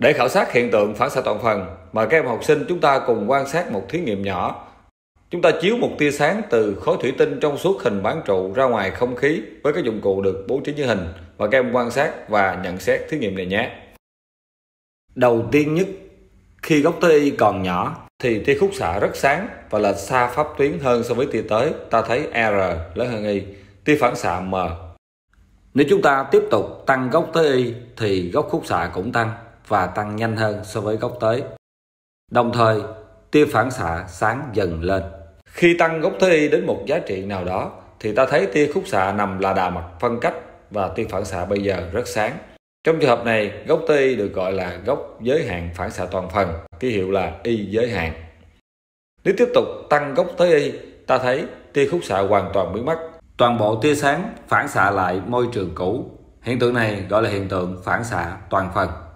Để khảo sát hiện tượng phản xạ toàn phần, mời các em học sinh chúng ta cùng quan sát một thí nghiệm nhỏ. Chúng ta chiếu một tia sáng từ khối thủy tinh trong suốt hình bán trụ ra ngoài không khí với các dụng cụ được bố trí như hình và các em quan sát và nhận xét thí nghiệm này nhé. Đầu tiên nhất, khi góc tia y còn nhỏ thì tia khúc xạ rất sáng và lệch xa pháp tuyến hơn so với tia tới, ta thấy R lớn hơn y, tia phản xạ M. Nếu chúng ta tiếp tục tăng góc tới y thì góc khúc xạ cũng tăng và tăng nhanh hơn so với gốc tới. Đồng thời, tia phản xạ sáng dần lên. Khi tăng gốc tới y đến một giá trị nào đó thì ta thấy tia khúc xạ nằm là đà mặt phân cách và tia phản xạ bây giờ rất sáng. Trong trường hợp này, gốc tới được gọi là gốc giới hạn phản xạ toàn phần, ký hiệu là y giới hạn. Nếu tiếp tục tăng gốc tới y, ta thấy tia khúc xạ hoàn toàn biến mất. Toàn bộ tia sáng phản xạ lại môi trường cũ. Hiện tượng này gọi là hiện tượng phản xạ toàn phần.